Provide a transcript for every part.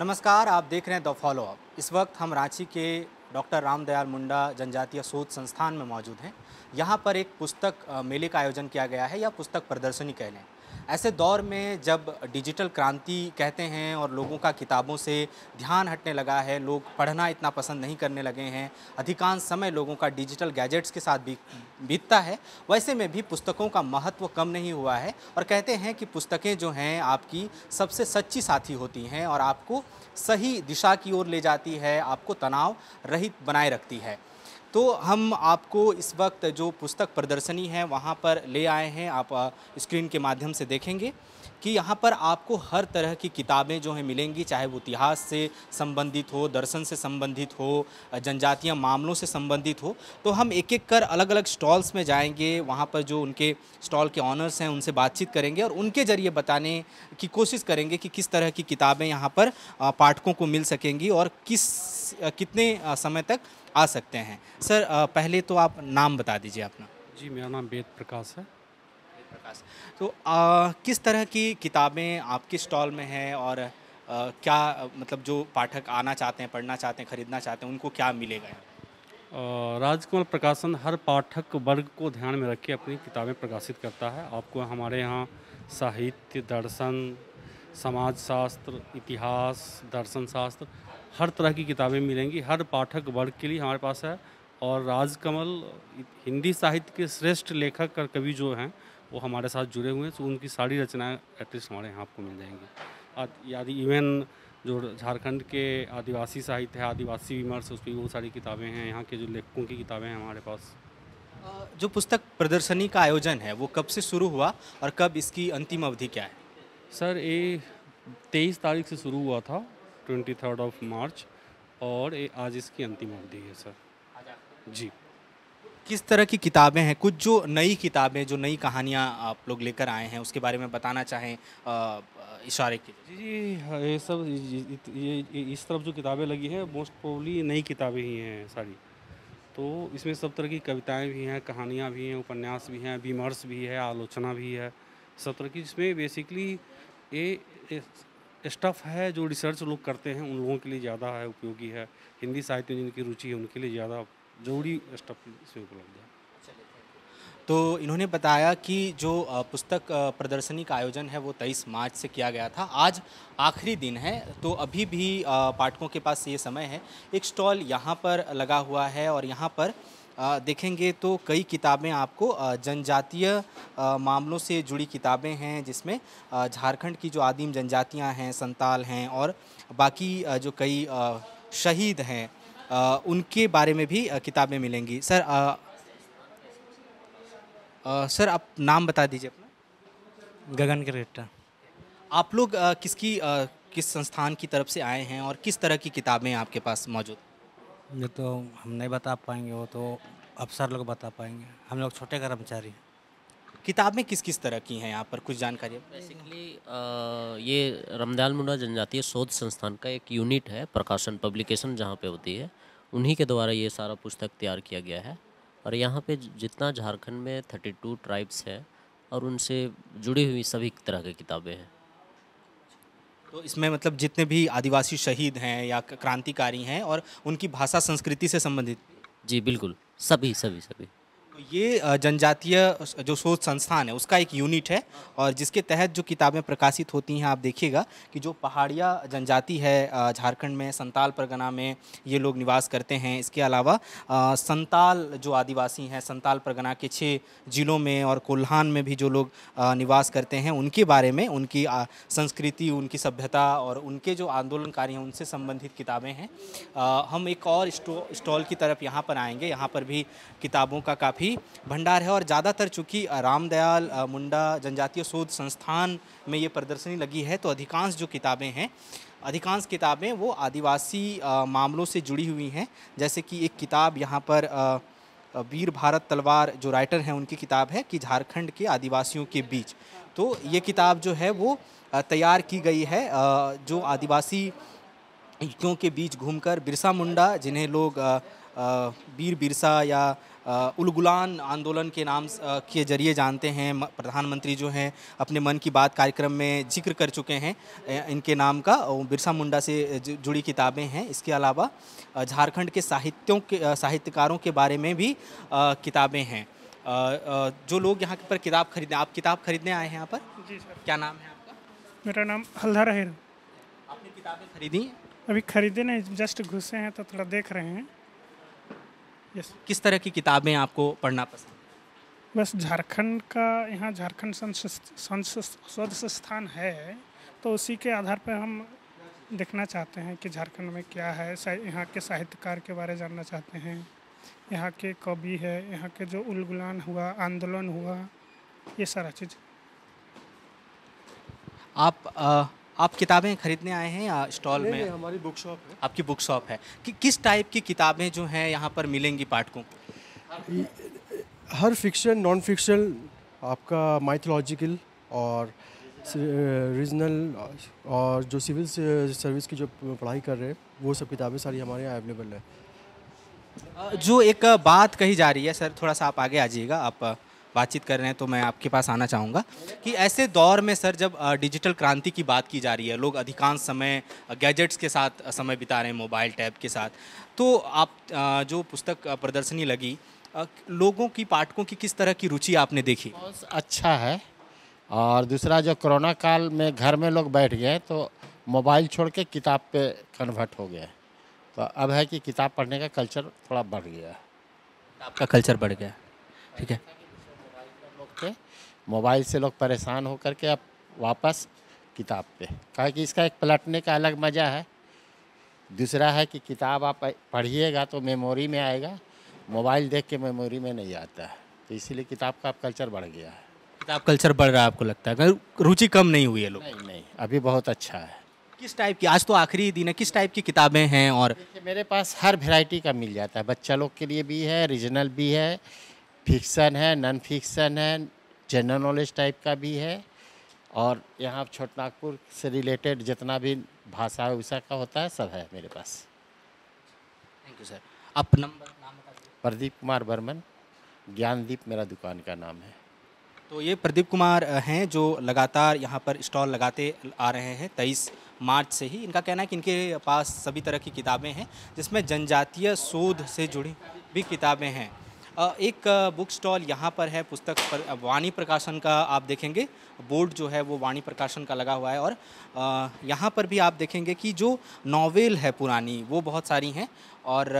नमस्कार आप देख रहे हैं द फॉलो अप इस वक्त हम रांची के डॉक्टर रामदयाल मुंडा जनजातीय शोध संस्थान में मौजूद हैं यहाँ पर एक पुस्तक मेले का आयोजन किया गया है या पुस्तक प्रदर्शनी कह लें ऐसे दौर में जब डिजिटल क्रांति कहते हैं और लोगों का किताबों से ध्यान हटने लगा है लोग पढ़ना इतना पसंद नहीं करने लगे हैं अधिकांश समय लोगों का डिजिटल गैजेट्स के साथ बीतता है वैसे में भी पुस्तकों का महत्व कम नहीं हुआ है और कहते हैं कि पुस्तकें जो हैं आपकी सबसे सच्ची साथी होती हैं और आपको सही दिशा की ओर ले जाती है आपको तनाव रहित बनाए रखती है तो हम आपको इस वक्त जो पुस्तक प्रदर्शनी है वहाँ पर ले आए हैं आप स्क्रीन के माध्यम से देखेंगे कि यहाँ पर आपको हर तरह की किताबें जो हैं मिलेंगी चाहे वो इतिहास से संबंधित हो दर्शन से संबंधित हो जनजातीय मामलों से संबंधित हो तो हम एक एक कर अलग अलग स्टॉल्स में जाएंगे वहाँ पर जो उनके स्टॉल के ऑनर्स हैं उनसे बातचीत करेंगे और उनके ज़रिए बताने की कोशिश करेंगे कि किस तरह की किताबें यहाँ पर पाठकों को मिल सकेंगी और किस कितने समय तक आ सकते हैं सर पहले तो आप नाम बता दीजिए अपना जी मेरा नाम वेद प्रकाश है प्रकाश तो आ, किस तरह की किताबें आपके स्टॉल में हैं और आ, क्या मतलब जो पाठक आना चाहते हैं पढ़ना चाहते हैं खरीदना चाहते हैं उनको क्या मिलेगा राजकुमार प्रकाशन हर पाठक वर्ग को ध्यान में रख के अपनी किताबें प्रकाशित करता है आपको हमारे यहाँ साहित्य दर्शन समाजशास्त्र इतिहास दर्शन शास्त्र हर तरह की किताबें मिलेंगी हर पाठक वर्ग के लिए हमारे पास है और राजकमल हिंदी साहित्य के श्रेष्ठ लेखक और कवि जो हैं वो हमारे साथ जुड़े हुए हैं तो उनकी सारी रचनाएं एटलीस्ट हमारे यहाँ आपको मिल जाएंगी यदि इवन जो झारखंड के आदिवासी साहित्य है आदिवासी विमर्श उसकी वो सारी किताबें हैं यहाँ के जो लेखकों की किताबें हैं हमारे पास जो पुस्तक प्रदर्शनी का आयोजन है वो कब से शुरू हुआ और कब इसकी अंतिम अवधि क्या है सर ये तेईस तारीख से शुरू हुआ था ट्वेंटी थर्ड ऑफ मार्च और आज इसकी अंतिम अवधि है सर जी किस तरह की किताबें हैं कुछ जो नई किताबें जो नई कहानियाँ आप लोग लेकर आए हैं उसके बारे में बताना चाहें इशारे के जी जी हाँ, ये सब ये इस तरफ जो किताबें लगी है मोस्ट प्रोबली नई किताबें ही हैं सारी तो इसमें सब तरह की कविताएं भी हैं कहानियाँ भी हैं उपन्यास भी हैं विमर्श भी है आलोचना भी है सब तरह की जिसमें बेसिकली ये स्टफ़ है जो रिसर्च लोग करते हैं उन लोगों के लिए ज़्यादा है उपयोगी है हिंदी साहित्य में जिनकी रुचि है उनके लिए ज़्यादा जरूरी स्टफ से उपलब्ध है तो इन्होंने बताया कि जो पुस्तक प्रदर्शनी का आयोजन है वो 23 मार्च से किया गया था आज आखिरी दिन है तो अभी भी पाठकों के पास ये समय है एक स्टॉल यहाँ पर लगा हुआ है और यहाँ पर देखेंगे तो कई किताबें आपको जनजातीय मामलों से जुड़ी किताबें हैं जिसमें झारखंड की जो आदिम जनजातियाँ हैं संताल हैं और बाकी जो कई शहीद हैं उनके बारे में भी किताबें मिलेंगी सर आ, आ, सर आप नाम बता दीजिए अपना गगन करेटा आप लोग आ, किसकी आ, किस संस्थान की तरफ से आए हैं और किस तरह की किताबें आपके पास मौजूद ये तो हम नहीं बता पाएंगे वो तो अफसर लोग बता पाएंगे हम लोग छोटे कर्मचारी हैं किताबें किस किस तरह की हैं यहाँ पर कुछ जानकारी बेसिकली ये रमदयाल मुंडा जनजातीय शोध संस्थान का एक यूनिट है प्रकाशन पब्लिकेशन जहाँ पे होती है उन्हीं के द्वारा ये सारा पुस्तक तैयार किया गया है और यहाँ पे जितना झारखंड में थर्टी टू ट्राइब्स हैं और उनसे जुड़ी हुई सभी तरह की किताबें हैं तो इसमें मतलब जितने भी आदिवासी शहीद हैं या क्रांतिकारी हैं और उनकी भाषा संस्कृति से संबंधित जी बिल्कुल सभी सभी सभी तो ये जनजातीय जो शोध संस्थान है उसका एक यूनिट है और जिसके तहत जो किताबें प्रकाशित होती हैं आप देखिएगा कि जो पहाड़िया जनजाति है झारखंड में संताल परगना में ये लोग निवास करते हैं इसके अलावा संताल जो आदिवासी हैं संताल परगना के छः जिलों में और कोल्हान में भी जो लोग निवास करते हैं उनके बारे में उनकी संस्कृति उनकी सभ्यता और उनके जो आंदोलनकारी हैं उनसे संबंधित किताबें हैं हम एक और स्टॉल की तरफ यहाँ पर आएंगे यहाँ पर भी किताबों का काफ़ी भी भंडार है और ज़्यादातर चूंकि रामदयाल मुंडा जनजातीय शोध संस्थान में ये प्रदर्शनी लगी है तो अधिकांश जो किताबें हैं अधिकांश किताबें वो आदिवासी मामलों से जुड़ी हुई हैं जैसे कि एक किताब यहाँ पर वीर भारत तलवार जो राइटर हैं उनकी किताब है कि झारखंड के आदिवासियों के बीच तो ये किताब जो है वो तैयार की गई है जो आदिवासी युवकों के बीच घूमकर बिरसा मुंडा जिन्हें लोग वीर बिरसा या उलगुलान आंदोलन के नाम के जरिए जानते हैं प्रधानमंत्री जो हैं अपने मन की बात कार्यक्रम में जिक्र कर चुके हैं इनके नाम का बिरसा मुंडा से जुड़ी किताबें हैं इसके अलावा झारखंड के साहित्यों के साहित्यकारों के बारे में भी किताबें हैं जो लोग यहाँ पर किताब खरीदने आप किताब खरीदने आए हैं यहाँ पर जी सर क्या नाम है आपका मेरा नाम हल्दा है आपने किताबें खरीदी अभी खरीदे नहीं जस्ट घुसे हैं तो थोड़ा देख रहे हैं yes. किस तरह की किताबें आपको पढ़ना पसंद बस झारखंड का यहाँ झारखंड संस्थान है तो उसी के आधार पर हम देखना चाहते हैं कि झारखंड में क्या है यहाँ के साहित्यकार के बारे जानना चाहते हैं यहाँ के कवि है यहाँ के जो उलगुलान हुआ आंदोलन हुआ ये सारा चीज़ आप आ, आप किताबें खरीदने आए हैं या स्टॉल में नहीं, हमारी बुक शॉप है आपकी बुक शॉप है कि किस टाइप की किताबें जो हैं यहाँ पर मिलेंगी पाठकों को हर फिक्शन नॉन फिक्शन आपका माइथोलॉजिकल और रीजनल uh, और जो सिविल सर्विस uh, की जो पढ़ाई कर रहे हैं वो सब किताबें सारी हमारे यहाँ अवेलेबल है जो एक बात कही जा रही है सर थोड़ा सा आप आगे आ जाइएगा आप बातचीत कर रहे हैं तो मैं आपके पास आना चाहूँगा कि ऐसे दौर में सर जब डिजिटल क्रांति की बात की जा रही है लोग अधिकांश समय गैजेट्स के साथ समय बिता रहे हैं मोबाइल टैब के साथ तो आप जो पुस्तक प्रदर्शनी लगी लोगों की पाठकों की किस तरह की रुचि आपने देखी अच्छा है और दूसरा जो कोरोना काल में घर में लोग बैठ गए तो मोबाइल छोड़ के किताब पे कन्वर्ट हो गया तो अब है कि किताब पढ़ने का कल्चर थोड़ा बढ़ गया आपका कल्चर बढ़ गया ठीक है करके मोबाइल से लोग परेशान होकर के अब वापस किताब पे कहा कि इसका एक पलटने का अलग मज़ा है दूसरा है कि किताब आप पढ़िएगा तो मेमोरी में आएगा मोबाइल देख के मेमोरी में नहीं आता है तो इसीलिए किताब का आप कल्चर बढ़ गया है किताब कल्चर बढ़ रहा है आपको लगता है रुचि कम नहीं हुई है लोग नहीं नहीं अभी बहुत अच्छा है किस टाइप की आज तो आखिरी दिन है किस टाइप की किताबें हैं और मेरे पास हर वैरायटी का मिल जाता है बच्चा लोग के लिए भी है रीजनल भी है फिक्सन है नॉन फिक्सन है जनरल नॉलेज टाइप का भी है और यहाँ छोटनागपुर से रिलेटेड जितना भी भाषा उषा का होता है सब है मेरे पास थैंक यू सर आप नंबर नाम प्रदीप कुमार बर्मन ज्ञानदीप मेरा दुकान का नाम है तो ये प्रदीप कुमार हैं जो लगातार यहाँ पर स्टॉल लगाते आ रहे हैं तेईस मार्च से ही इनका कहना है कि इनके पास सभी तरह की किताबें हैं जिसमें जनजातीय शोध से जुड़ी भी किताबें हैं एक बुक स्टॉल यहाँ पर है पुस्तक पर वाणी प्रकाशन का आप देखेंगे बोर्ड जो है वो वाणी प्रकाशन का लगा हुआ है और यहाँ पर भी आप देखेंगे कि जो नॉवेल है पुरानी वो बहुत सारी हैं और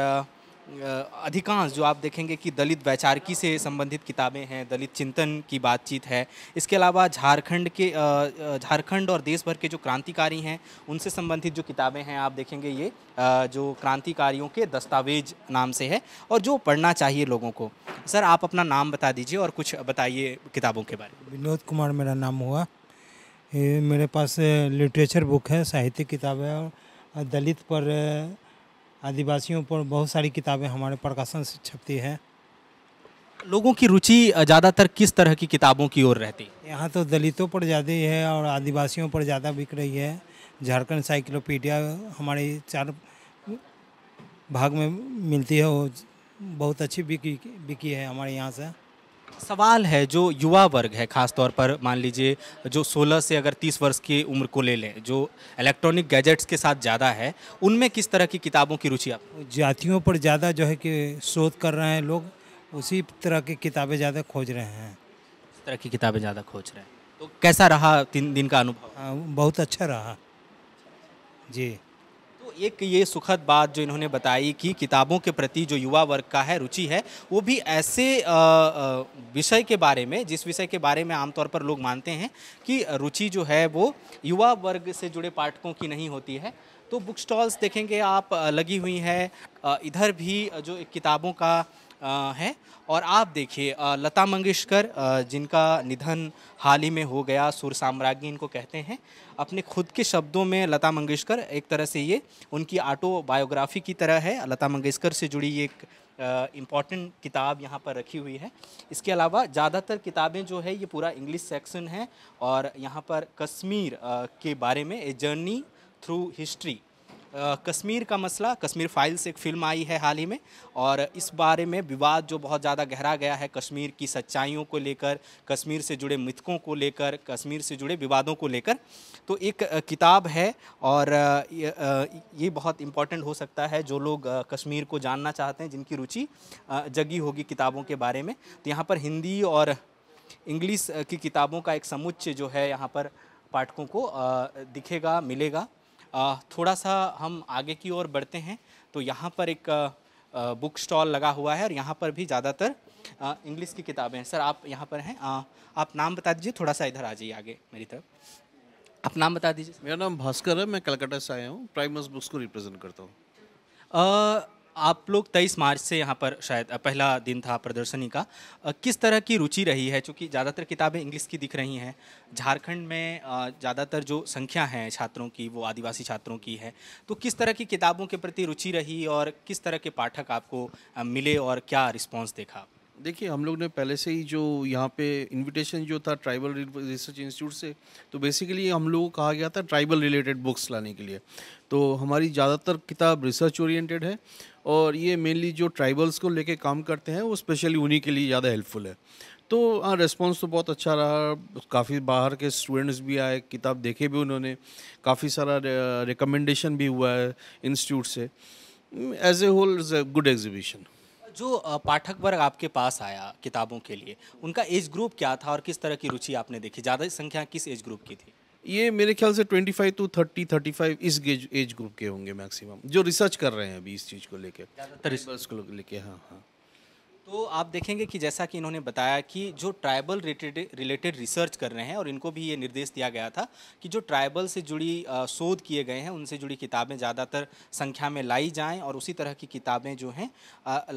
अधिकांश जो आप देखेंगे कि दलित वैचारिकी से संबंधित किताबें हैं दलित चिंतन की बातचीत है इसके अलावा झारखंड के झारखंड और देश भर के जो क्रांतिकारी हैं उनसे संबंधित जो किताबें हैं आप देखेंगे ये जो क्रांतिकारियों के दस्तावेज नाम से है और जो पढ़ना चाहिए लोगों को सर आप अपना नाम बता दीजिए और कुछ बताइए किताबों के बारे में विनोद कुमार मेरा नाम हुआ मेरे पास लिटरेचर बुक है साहित्य किताब है और दलित पर आदिवासियों पर बहुत सारी किताबें हमारे प्रकाशन से छपती है लोगों की रुचि ज़्यादातर किस तरह की किताबों की ओर रहती है यहाँ तो दलितों पर ज़्यादा है और आदिवासियों पर ज़्यादा बिक रही है झारखंड साइक्लोपीडिया हमारे चार भाग में मिलती है वो बहुत अच्छी बिकी बिकी है हमारे यहाँ से सवाल है जो युवा वर्ग है खासतौर पर मान लीजिए जो 16 से अगर 30 वर्ष की उम्र को ले लें जो इलेक्ट्रॉनिक गैजेट्स के साथ ज़्यादा है उनमें किस तरह की किताबों की रुचि आप जातियों पर ज़्यादा जो है कि शोध कर रहे हैं लोग उसी तरह की किताबें ज़्यादा खोज रहे हैं उस तरह की किताबें ज़्यादा खोज रहे हैं तो कैसा रहा तीन दिन का अनुभव हाँ, बहुत अच्छा रहा जी एक ये सुखद बात जो इन्होंने बताई कि किताबों के प्रति जो युवा वर्ग का है रुचि है वो भी ऐसे विषय के बारे में जिस विषय के बारे में आमतौर पर लोग मानते हैं कि रुचि जो है वो युवा वर्ग से जुड़े पाठकों की नहीं होती है तो बुक स्टॉल्स देखेंगे आप लगी हुई हैं इधर भी जो किताबों का हैं और आप देखिए लता मंगेशकर जिनका निधन हाल ही में हो गया सुर साम्राज्ञी इनको कहते हैं अपने खुद के शब्दों में लता मंगेशकर एक तरह से ये उनकी ऑटोबायोग्राफी की तरह है लता मंगेशकर से जुड़ी एक इम्पॉर्टेंट किताब यहाँ पर रखी हुई है इसके अलावा ज़्यादातर किताबें जो है ये पूरा इंग्लिश सेक्शन है और यहाँ पर कश्मीर के बारे में a journey through history Kashmir का मसला कश्मीर फाइल्स एक फिल्म आई है हाल ही में और इस बारे में विवाद जो बहुत ज़्यादा गहरा गया है कश्मीर की सच्चाइयों को लेकर कश्मीर से जुड़े मृतकों को लेकर कश्मीर से जुड़े विवादों को लेकर तो एक किताब है और ये बहुत इम्पॉर्टेंट हो सकता है जो लोग कश्मीर को जानना चाहते हैं जिनकी रुचि जगी होगी किताबों के बारे में तो यहाँ पर हिंदी और इंग्लिश की किताबों का एक समुच्चय जो है यहाँ पर पाठकों को दिखेगा मिलेगा थोड़ा सा हम आगे की ओर बढ़ते हैं तो यहाँ पर एक बुक स्टॉल लगा हुआ है और यहाँ पर भी ज़्यादातर इंग्लिश की किताबें हैं सर आप यहाँ पर हैं आप नाम बता दीजिए थोड़ा सा इधर आ जाइए आगे मेरी तरफ आप नाम बता दीजिए मेरा नाम भास्कर है मैं कलकत्ता से आया हूँ प्राइमस बुक्स को रिप्रेजेंट करता हूँ आप लोग 23 मार्च से यहाँ पर शायद पहला दिन था प्रदर्शनी का किस तरह की रुचि रही है क्योंकि ज़्यादातर किताबें इंग्लिश की दिख रही हैं झारखंड में ज़्यादातर जो संख्या है छात्रों की वो आदिवासी छात्रों की है तो किस तरह की किताबों के प्रति रुचि रही और किस तरह के पाठक आपको मिले और क्या रिस्पॉन्स देखा देखिए हम लोग ने पहले से ही जो यहाँ पे इनविटेशन जो था ट्राइबल रिसर्च इंस्टीट्यूट से तो बेसिकली हम लोगों को कहा गया था ट्राइबल रिलेटेड बुक्स लाने के लिए तो हमारी ज़्यादातर किताब रिसर्च ओरिएंटेड है और ये मेनली जो ट्राइबल्स को लेके काम करते हैं वो स्पेशली उन्हीं के लिए ज़्यादा हेल्पफुल है तो हाँ रेस्पॉन्स तो बहुत अच्छा रहा काफ़ी बाहर के स्टूडेंट्स भी आए किताब देखे भी उन्होंने काफ़ी सारा रिकमेंडेशन भी हुआ है इंस्टीट्यूट से as a whole is a good exhibition जो पाठक वर्ग आपके पास आया किताबों के लिए उनका एज ग्रुप क्या था और किस तरह की रुचि आपने देखी ज़्यादा संख्या किस एज ग्रुप की थी ये मेरे ख्याल से 25 टू थर्टी थर्टी इस गेज एज ग्रुप के होंगे मैक्सिमम जो रिसर्च कर रहे हैं अभी इस चीज़ को लेकर ज़्यादातर को लेके हाँ हाँ तो आप देखेंगे कि जैसा कि इन्होंने बताया कि जो ट्राइबल रिलेटेड रिसर्च कर रहे हैं और इनको भी ये निर्देश दिया गया था कि जो ट्राइबल से जुड़ी शोध किए गए हैं उनसे जुड़ी किताबें ज़्यादातर संख्या में लाई जाएं और उसी तरह की किताबें जो हैं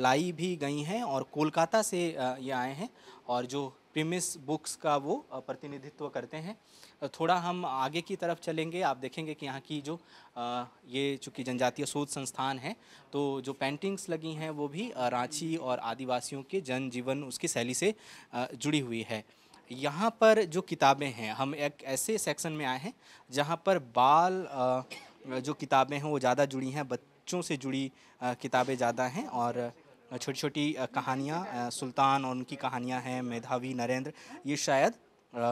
लाई भी गई हैं और कोलकाता से ये आए हैं और जो प्रीमिस बुक्स का वो प्रतिनिधित्व करते हैं थोड़ा हम आगे की तरफ चलेंगे आप देखेंगे कि यहाँ की जो ये चूँकि जनजातीय शोध संस्थान है तो जो पेंटिंग्स लगी हैं वो भी रांची और आदिवासियों के जनजीवन उसकी शैली से जुड़ी हुई है यहाँ पर जो किताबें हैं हम एक ऐसे सेक्शन में आए हैं जहाँ पर बाल जो किताबें हैं वो ज़्यादा जुड़ी हैं बच्चों से जुड़ी किताबें ज़्यादा हैं और छोटी छोटी कहानियाँ सुल्तान और उनकी कहानियाँ हैं मेधावी नरेंद्र ये शायद आ,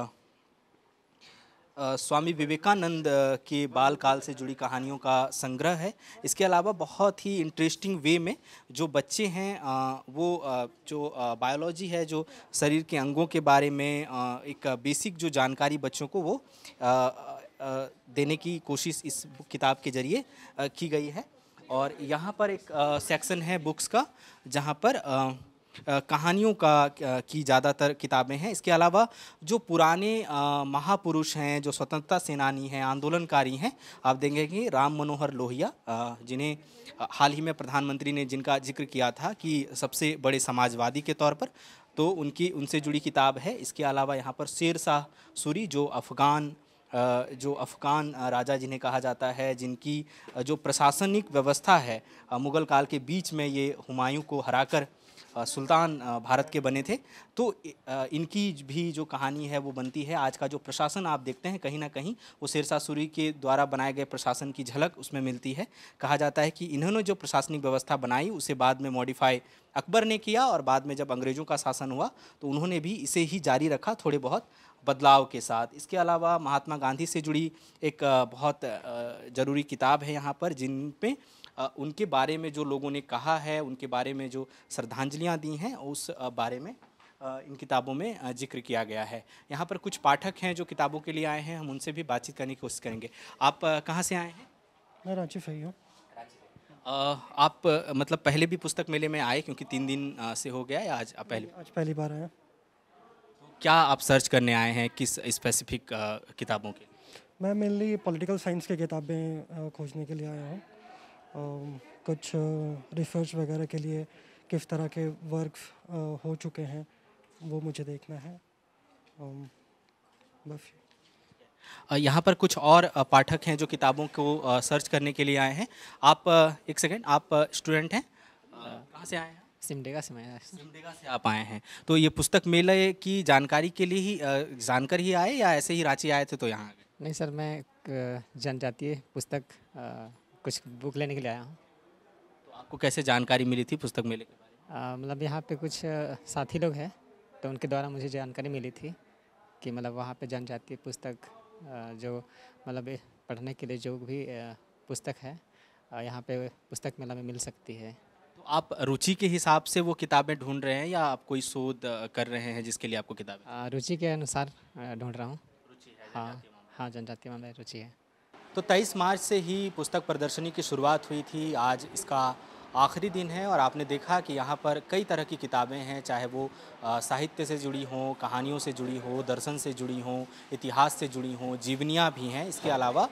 आ, स्वामी विवेकानंद के बाल काल से जुड़ी कहानियों का संग्रह है इसके अलावा बहुत ही इंटरेस्टिंग वे में जो बच्चे हैं आ, वो जो बायोलॉजी है जो शरीर के अंगों के बारे में एक बेसिक जो जानकारी बच्चों को वो देने की कोशिश इस किताब के ज़रिए की गई है और यहाँ पर एक सेक्शन है बुक्स का जहाँ पर आ, कहानियों का की ज़्यादातर किताबें हैं इसके अलावा जो पुराने महापुरुष हैं जो स्वतंत्रता सेनानी हैं आंदोलनकारी हैं आप देखेंगे कि राम मनोहर लोहिया जिन्हें हाल ही में प्रधानमंत्री ने जिनका जिक्र किया था कि सबसे बड़े समाजवादी के तौर पर तो उनकी उनसे जुड़ी किताब है इसके अलावा यहाँ पर शेर शाह सूरी जो अफ़गान जो अफ़गान राजा जिन्हें कहा जाता है जिनकी जो प्रशासनिक व्यवस्था है मुग़ल काल के बीच में ये हुमायूं को हराकर सुल्तान भारत के बने थे तो इनकी भी जो कहानी है वो बनती है आज का जो प्रशासन आप देखते हैं कहीं ना कहीं वो शेरशाह सूरी के द्वारा बनाए गए प्रशासन की झलक उसमें मिलती है कहा जाता है कि इन्होंने जो प्रशासनिक व्यवस्था बनाई उसे बाद में मॉडिफाई अकबर ने किया और बाद में जब अंग्रेज़ों का शासन हुआ तो उन्होंने भी इसे ही जारी रखा थोड़े बहुत बदलाव के साथ इसके अलावा महात्मा गांधी से जुड़ी एक बहुत ज़रूरी किताब है यहाँ पर जिन पे उनके बारे में जो लोगों ने कहा है उनके बारे में जो श्रद्धांजलियाँ दी हैं उस बारे में इन किताबों में जिक्र किया गया है यहाँ पर कुछ पाठक हैं जो किताबों के लिए आए हैं हम उनसे भी बातचीत करने की कोशिश करेंगे आप कहाँ से आए हैं मैं रांची से हूँ आप मतलब पहले भी पुस्तक मेले में आए क्योंकि तीन दिन से हो गया या आज पहले आज पहली बार आया क्या आप सर्च करने आए हैं किस स्पेसिफिक किताबों के मैं मेनली पॉलिटिकल साइंस की किताबें खोजने के लिए आया हूँ कुछ रिसर्च वगैरह के लिए किस तरह के वर्क हो चुके हैं वो मुझे देखना है बस यहाँ पर कुछ और पाठक हैं जो किताबों को सर्च करने के लिए आए हैं आप एक सेकेंड आप स्टूडेंट हैं कहाँ से आए हैं सिमडेगा से मैं सिमडेगा से आप आए हैं तो ये पुस्तक मेले की जानकारी के लिए ही जानकर ही आए या ऐसे ही रांची आए थे तो यहाँ नहीं सर मैं जनजातीय पुस्तक कुछ बुक लेने के लिए आया हूँ तो आपको कैसे जानकारी मिली थी पुस्तक मेले के बारे में मतलब यहाँ पे कुछ साथी लोग हैं तो उनके द्वारा मुझे जानकारी मिली थी कि मतलब वहाँ पे जनजातीय पुस्तक जो मतलब पढ़ने के लिए जो भी पुस्तक है यहाँ पे पुस्तक मेला में मिल सकती है आप रुचि के हिसाब से वो किताबें ढूंढ रहे हैं या आप कोई शोध कर रहे हैं जिसके लिए आपको किताबें रुचि के अनुसार ढूंढ रहा हूँ हाँ हाँ जनजाति में रुचि है तो 23 मार्च से ही पुस्तक प्रदर्शनी की शुरुआत हुई थी आज इसका आखिरी दिन है और आपने देखा कि यहाँ पर कई तरह की किताबें हैं चाहे वो साहित्य से जुड़ी हों कहानियों से जुड़ी हों दर्शन से जुड़ी हों इतिहास से जुड़ी हों जीवनियाँ भी हैं इसके हाँ। अलावा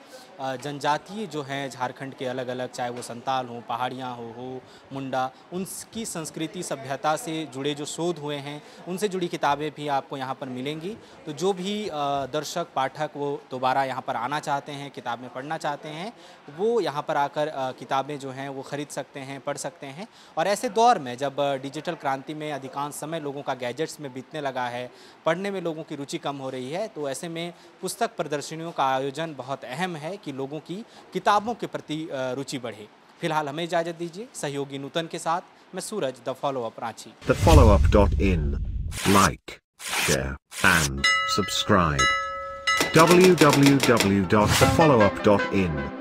जनजातीय जो हैं झारखंड के अलग अलग चाहे वो संताल हों पहाड़ियाँ हो हो मुंडा उनकी संस्कृति सभ्यता से जुड़े जो शोध हुए हैं उनसे जुड़ी किताबें भी आपको यहाँ पर मिलेंगी तो जो भी दर्शक पाठक वो दोबारा यहाँ पर आना चाहते हैं किताबें पढ़ना चाहते हैं वो यहाँ पर आकर किताबें जो हैं वो ख़रीद सकते हैं पढ़ सकते हैं और ऐसे दौर में जब डिजिटल क्रांति में अधिकांश समय लोगों का गैजेट्स में बीतने लगा है पढ़ने में लोगों की रुचि कम हो रही है तो ऐसे में पुस्तक प्रदर्शनियों का आयोजन बहुत अहम है कि लोगों की किताबों के प्रति रुचि बढ़े फिलहाल हमें इजाजत दीजिए सहयोगी नूतन के साथ मैं Suraj the follow up Ranchi the follow up dot in like share and subscribe www.thefollowup.in